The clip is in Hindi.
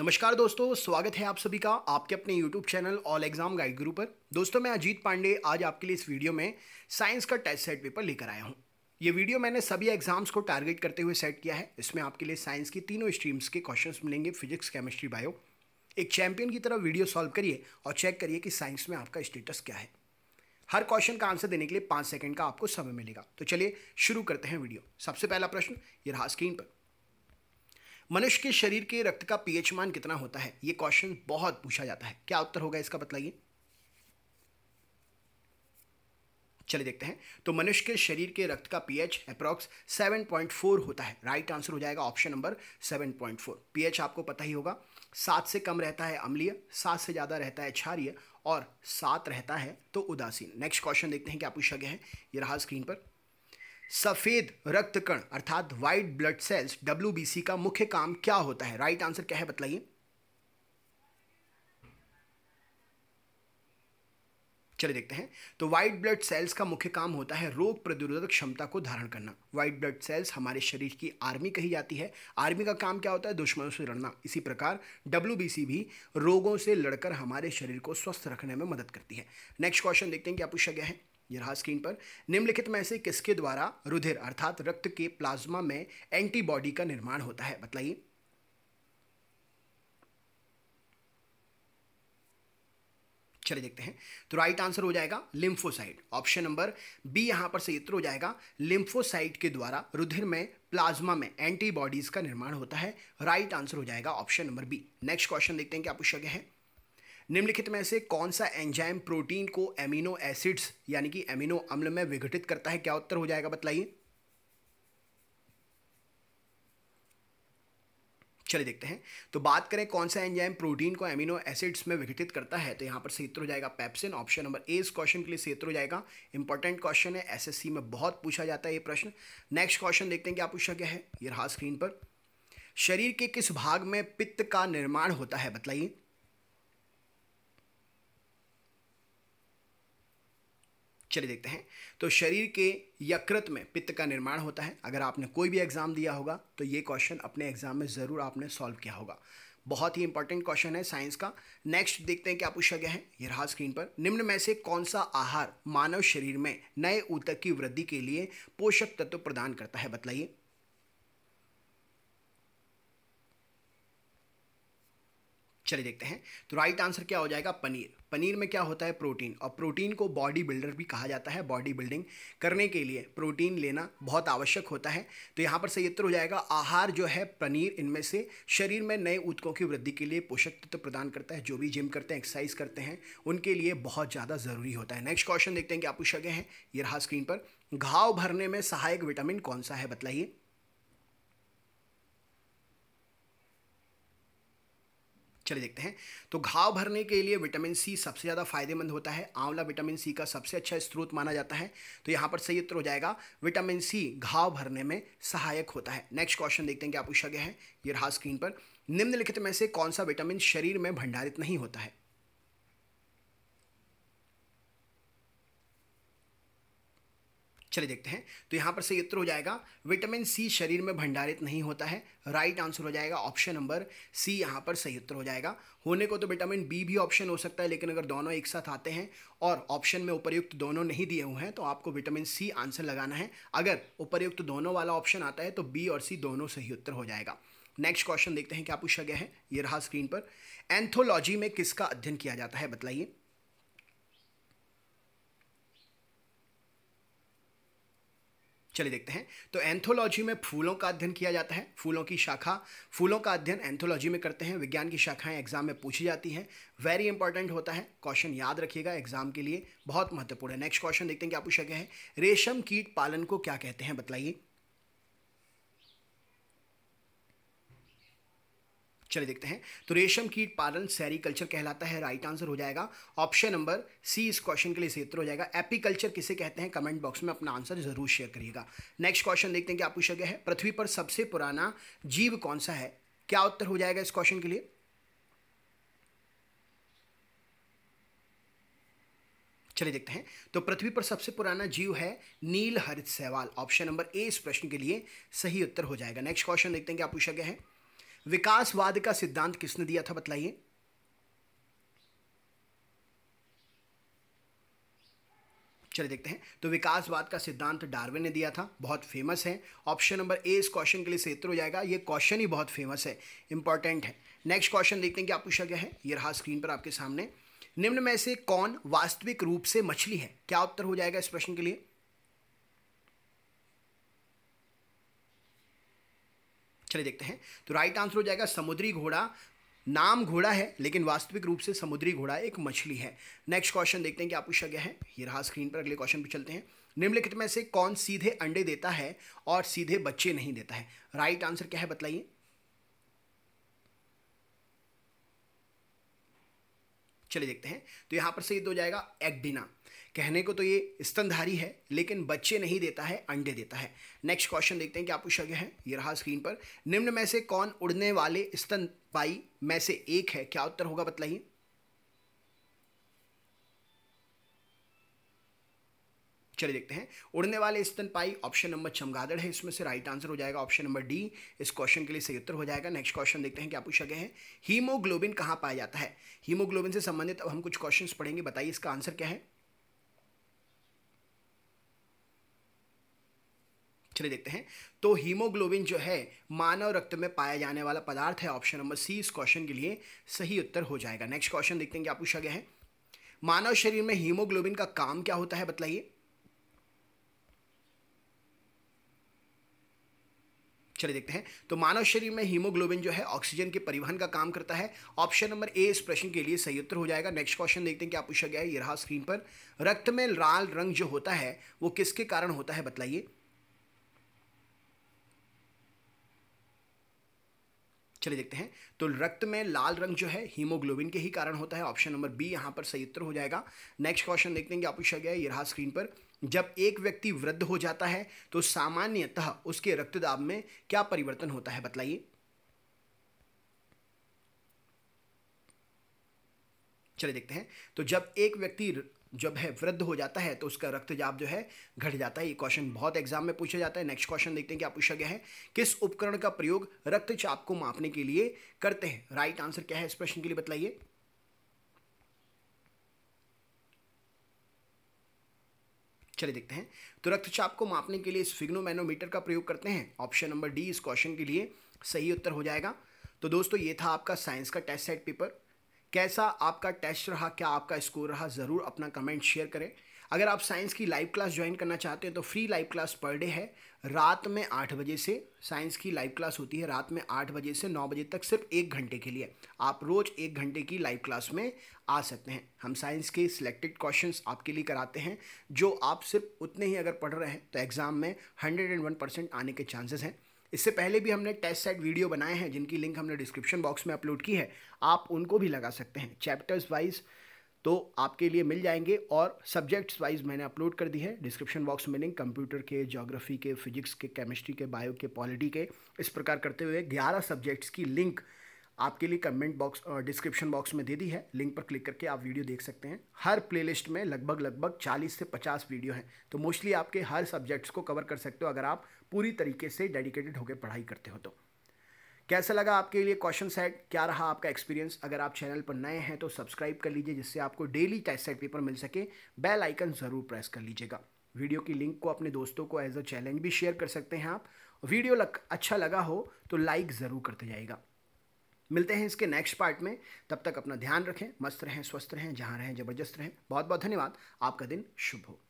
नमस्कार दोस्तों स्वागत है आप सभी का आपके अपने YouTube channel all exam guide Guru पर दोस्तों मैं अजीत पांडे आज आपके लिए इस वीडियो में साइंस का टेस्ट सेट पेपर लेकर आया हूँ ये वीडियो मैंने सभी एग्जाम्स को टारगेट करते हुए सेट किया है इसमें आपके लिए साइंस की तीनों स्ट्रीम्स के क्वेश्चन मिलेंगे फिजिक्स केमिस्ट्री बायो एक चैंपियन की तरह वीडियो सॉल्व करिए और चेक करिए कि साइंस में आपका स्टेटस क्या है हर क्वेश्चन का आंसर देने के लिए पाँच सेकेंड का आपको समय मिलेगा तो चलिए शुरू करते हैं वीडियो सबसे पहला प्रश्न ये रहा स्क्रीन पर मनुष्य के शरीर के रक्त का पीएच मान कितना होता है ये क्वेश्चन बहुत पूछा जाता है क्या उत्तर होगा इसका बतलाइए चलिए देखते हैं तो मनुष्य के शरीर के रक्त का पीएच अप्रॉक्स 7.4 होता है राइट आंसर हो जाएगा ऑप्शन नंबर 7.4 पीएच आपको पता ही होगा सात से कम रहता है अम्लीय सात से ज़्यादा रहता है क्षारिय और सात रहता है तो उदासीन नेक्स्ट क्वेश्चन देखते हैं क्या पूछा गया है ये रहा स्क्रीन पर सफेद रक्त कण अर्थात व्हाइट ब्लड सेल्स डब्ल्यू का मुख्य काम क्या होता है राइट आंसर क्या है बताइए चलिए देखते हैं तो व्हाइट ब्लड सेल्स का मुख्य काम होता है रोग प्रतिरोधक क्षमता को धारण करना व्हाइट ब्लड सेल्स हमारे शरीर की आर्मी कही जाती है आर्मी का काम क्या होता है दुश्मनों से लड़ना इसी प्रकार डब्ल्यू भी रोगों से लड़कर हमारे शरीर को स्वस्थ रखने में मदद करती है नेक्स्ट क्वेश्चन देखते हैं क्या पूछा गया है ये रहा स्क्रीन पर निम्नलिखित में से किसके द्वारा रुधिर अर्थात रक्त के प्लाज्मा में एंटीबॉडी का निर्माण होता है बताइए चलिए देखते हैं तो राइट आंसर हो जाएगा लिम्फोसाइट ऑप्शन नंबर बी यहां पर सही उत्तर हो जाएगा लिम्फोसाइट के द्वारा रुधिर में प्लाज्मा में एंटीबॉडीज का निर्माण होता है राइट आंसर हो जाएगा option number B next question देखते हैं क्या पूछा गया है निम्नलिखित में से कौन सा एंजाइम प्रोटीन को एमिनो एसिड्स यानी कि एमिनो अम्ल में विघटित करता है क्या उत्तर हो जाएगा बतलाइए चलिए देखते हैं तो बात करें कौन सा एंजाइम प्रोटीन को एमिनो एसिड्स में विघटित करता है तो यहां पर सही हो जाएगा पैप्सिन ऑप्शन नंबर ए इस क्वेश्चन के लिए सही हो जाएगा इंपॉर्टेंट क्वेश्चन है एसएससी में बहुत पूछा जाता है ये प्रश्न नेक्स्ट क्वेश्चन देखते हैं क्या पूछा गया है ये रहा स्क्रीन पर शरीर के किस भाग में पित्त का निर्माण होता है बतलाइए चलिए देखते हैं तो शरीर के यकृत में पित्त का निर्माण होता है अगर आपने कोई भी एग्ज़ाम दिया होगा तो ये क्वेश्चन अपने एग्ज़ाम में ज़रूर आपने सॉल्व किया होगा बहुत ही इंपॉर्टेंट क्वेश्चन है साइंस का नेक्स्ट देखते हैं क्या पूछा गया है ये रहा स्क्रीन पर निम्न में से कौन सा आहार मानव शरीर में नए ऊतक की वृद्धि के लिए पोषक तत्व प्रदान करता है बतलाइए चलिए देखते हैं तो राइट आंसर क्या हो जाएगा पनीर पनीर में क्या होता है प्रोटीन और प्रोटीन को बॉडी बिल्डर भी कहा जाता है बॉडी बिल्डिंग करने के लिए प्रोटीन लेना बहुत आवश्यक होता है तो यहाँ पर सही उत्तर हो जाएगा आहार जो है पनीर इनमें से शरीर में नए ऊतकों की वृद्धि के लिए पोषक तत्व तो प्रदान करता है जो भी जिम करते हैं एक्सरसाइज करते हैं उनके लिए बहुत ज़्यादा ज़रूरी होता है नेक्स्ट क्वेश्चन देखते हैं कि आप पूछा गया है ये रहा स्क्रीन पर घाव भरने में सहायक विटामिन कौन सा है बतलाइए चलिए देखते हैं तो घाव भरने के लिए विटामिन सी सबसे ज़्यादा फायदेमंद होता है आंवला विटामिन सी का सबसे अच्छा स्रोत माना जाता है तो यहाँ पर सही उत्तर हो जाएगा विटामिन सी घाव भरने में सहायक होता है नेक्स्ट क्वेश्चन देखते हैं क्या पूछा गया है ये रहा स्क्रीन पर निम्नलिखित में से कौन सा विटामिन शरीर में भंडारित नहीं होता है चले देखते हैं तो यहाँ पर सही उत्तर हो जाएगा विटामिन सी शरीर में भंडारित नहीं होता है राइट आंसर हो जाएगा ऑप्शन नंबर सी यहाँ पर सही उत्तर हो जाएगा होने को तो विटामिन बी भी ऑप्शन हो सकता है लेकिन अगर दोनों एक साथ आते हैं और ऑप्शन में उपयुक्त दोनों नहीं दिए हुए हैं तो आपको विटामिन सी आंसर लगाना है अगर उपयुक्त दोनों वाला ऑप्शन आता है तो बी और सी दोनों सही उत्तर हो जाएगा नेक्स्ट क्वेश्चन देखते हैं क्या पूछा गया है ये रहा स्क्रीन पर एंथोलॉजी में किसका अध्ययन किया जाता है बताइए चलिए देखते हैं तो एंथोलॉजी में फूलों का अध्ययन किया जाता है फूलों की शाखा फूलों का अध्ययन एंथोलॉजी में करते हैं विज्ञान की शाखाएं एग्जाम में पूछी जाती हैं वेरी इंपॉर्टेंट होता है क्वेश्चन याद रखिएगा एग्जाम के लिए बहुत महत्वपूर्ण है नेक्स्ट क्वेश्चन देखते हैं क्या पूछा गया है रेशम कीट पालन को क्या कहते हैं बताइए चलिए देखते हैं तो रेशम कीट पालन सेरिकल्चर कहलाता है राइट आंसर हो जाएगा ऑप्शन नंबर सी इस क्वेश्चन के लिए उत्तर हो जाएगा एपीकल्चर किसे कहते हैं कमेंट बॉक्स में अपना आंसर जरूर शेयर करिएगा नेक्स्ट क्वेश्चन देखते हैं क्या पूछा गया है पृथ्वी पर सबसे पुराना जीव कौन सा है क्या उत्तर हो जाएगा इस क्वेश्चन के लिए चलिए देखते हैं तो पृथ्वी पर सबसे पुराना जीव है नील हरित सहवाल ऑप्शन नंबर ए इस प्रश्न के लिए सही उत्तर हो जाएगा नेक्स्ट क्वेश्चन देखते हैं क्या पूछा गया है विकासवाद का सिद्धांत किसने दिया था बतलाइए चलिए देखते हैं तो विकासवाद का सिद्धांत डार्विन ने दिया था बहुत फेमस है ऑप्शन नंबर ए इस क्वेश्चन के लिए क्षेत्र हो जाएगा ये क्वेश्चन ही बहुत फेमस है इंपॉर्टेंट है नेक्स्ट क्वेश्चन देखते हैं क्या पूछा गया है ये रहा स्क्रीन पर आपके सामने निम्न में से कौन वास्तविक रूप से मछली है क्या उत्तर हो जाएगा इस प्रश्न के लिए चले देखते हैं तो राइट आंसर हो जाएगा समुद्री घोड़ा नाम घोड़ा है लेकिन वास्तविक रूप से समुद्री घोड़ा एक मछली है नेक्स्ट क्वेश्चन देखते हैं कि आप पूछा गया है ये रहा स्क्रीन पर अगले क्वेश्चन पर चलते हैं निम्नलिखित में से कौन सीधे अंडे देता है और सीधे बच्चे नहीं देता है राइट आंसर क्या है बताइए चलिए देखते हैं तो यहां पर सही तो हो जाएगा एक्डिना कहने को तो ये स्तनधारी है लेकिन बच्चे नहीं देता है अंडे देता है नेक्स्ट क्वेश्चन देखते हैं क्या पूछा गया है ये रहा स्क्रीन पर निम्न में से कौन उड़ने वाले स्तनपाई में से एक है क्या उत्तर होगा बतलाइए चलिए देखते हैं उड़ने वाले स्तनपाई ऑप्शन नंबर चमगादड़ है इसमें से राइट आंसर हो जाएगा ऑप्शन नंबर डी इस क्वेश्चन के लिए सही उत्तर हो जाएगा नेक्स्ट क्वेश्चन देखते हैं क्या पूछा गया है हीमोग्लोबिन कहाँ पाया जाता है हीमोग्लोबिन से संबंधित अब हम कुछ क्वेश्चन पढ़ेंगे बताइए इसका आंसर क्या है चले देखते हैं तो हीमोग्लोबिन जो है मानव रक्त में पाया जाने वाला पदार्थ है ऑप्शन नंबर सी इस क्वेश्चन के लिए सही उत्तर हो जाएगा नेक्स्ट क्वेश्चन देखते हैं क्या पूछा गया है मानव शरीर में हीमोग्लोबिन का काम क्या होता है बतलाइए चले देखते हैं तो मानव शरीर में हीमोग्लोबिन जो है ऑक्सीजन के परिवहन का काम करता है ऑप्शन नंबर ए इस प्रश्न के लिए सही उत्तर हो जाएगा नेक्स्ट क्वेश्चन देखते हैं क्या पूछा गया है ये रहा स्क्रीन पर रक्त में लाल रंग जो होता है वो किसके कारण होता है बतलाइए चलिए देखते हैं तो रक्त में लाल रंग जो है हीमोग्लोबिन के ही कारण होता है ऑप्शन नंबर बी यहाँ पर सही उत्तर हो जाएगा नेक्स्ट क्वेश्चन देखते हैं क्या पूछा गया ये रहा स्क्रीन पर जब एक व्यक्ति वृद्ध हो जाता है तो सामान्यतः उसके रक्तदाब में क्या परिवर्तन होता है बतलाइए चलिए देखते हैं तो जब एक व्यक्ति जब है वृद्ध हो जाता है तो उसका रक्तचाप जो है घट जाता है ये क्वेश्चन बहुत एग्जाम में पूछा जाता है नेक्स्ट क्वेश्चन देखते हैं क्या पूछा गया है किस उपकरण का प्रयोग रक्तचाप को मापने के लिए करते हैं राइट आंसर क्या है इस प्रश्न के लिए बताइए चले देखते हैं तो रक्तचाप को मापने के लिए स्फिग्नोमैनोमीटर का प्रयोग करते हैं ऑप्शन नंबर डी इस क्वेश्चन के लिए सही उत्तर हो जाएगा तो दोस्तों ये था आपका साइंस का टेस्ट सेट पेपर कैसा आपका टेस्ट रहा क्या आपका स्कोर रहा ज़रूर अपना कमेंट शेयर करें अगर आप साइंस की लाइव क्लास ज्वाइन करना चाहते हैं तो फ्री लाइव क्लास पर डे है रात में आठ बजे से साइंस की लाइव क्लास होती है रात में आठ बजे से नौ बजे तक सिर्फ एक घंटे के लिए आप रोज़ एक घंटे की लाइव क्लास में आ सकते हैं हम साइंस के सिलेक्टेड क्वेश्चंस आपके लिए कराते हैं जो आप सिर्फ उतने ही अगर पढ़ रहे हैं तो एग्ज़ाम में हंड्रेड एंड वन परसेंट आने के चांसेस हैं इससे पहले भी हमने टेस्ट सेट वीडियो बनाए हैं जिनकी लिंक हमने डिस्क्रिप्शन बॉक्स में अपलोड की है आप उनको भी लगा सकते हैं चैप्टर्स वाइज तो आपके लिए मिल जाएंगे और सब्जेक्ट्स वाइज मैंने अपलोड कर दी है डिस्क्रिप्शन बॉक्स में लिंक कंप्यूटर के ज्योग्राफी के फिजिक्स के केमिस्ट्री के बायो के पॉलिटी के इस प्रकार करते हुए ग्यारह सब्जेक्ट्स की लिंक आपके लिए कमेंट बॉक्स डिस्क्रिप्शन बॉक्स में दे दी है लिंक पर क्लिक करके आप वीडियो देख सकते हैं हर प्लेलिस्ट में लगभग लगभग 40 से 50 वीडियो हैं तो मोस्टली आपके हर सब्जेक्ट्स को कवर कर सकते हो अगर आप पूरी तरीके से डेडिकेटेड होकर पढ़ाई करते हो तो कैसा लगा आपके लिए क्वेश्चन सेट क्या रहा आपका एक्सपीरियंस अगर आप चैनल पर नए हैं तो सब्सक्राइब कर लीजिए जिससे आपको डेली टेस्ट सेट पेपर मिल सके बेल आइकन ज़रूर प्रेस कर लीजिएगा वीडियो की लिंक को अपने दोस्तों को एज अ चैलेंज भी शेयर कर सकते हैं आप वीडियो लग, अच्छा लगा हो तो लाइक ज़रूर करते जाएगा मिलते हैं इसके नेक्स्ट पार्ट में तब तक अपना ध्यान रखें मस्त रहें स्वस्थ रहें जहाँ रहें जबरदस्त रहें बहुत बहुत धन्यवाद आपका दिन शुभ हो